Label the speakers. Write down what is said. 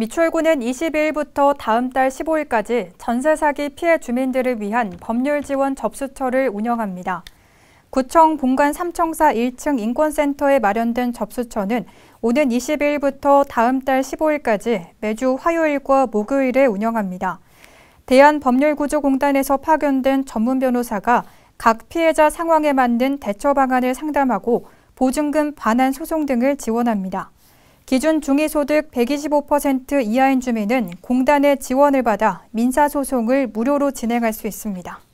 Speaker 1: 미추홀구는 20일부터 다음 달 15일까지 전세 사기 피해 주민들을 위한 법률 지원 접수처를 운영합니다. 구청 본관 3청사 1층 인권센터에 마련된 접수처는 오는 20일부터 다음 달 15일까지 매주 화요일과 목요일에 운영합니다. 대한법률구조공단에서 파견된 전문 변호사가 각 피해자 상황에 맞는 대처 방안을 상담하고 보증금 반환 소송 등을 지원합니다. 기준 중위소득 125% 이하인 주민은 공단의 지원을 받아 민사소송을 무료로 진행할 수 있습니다.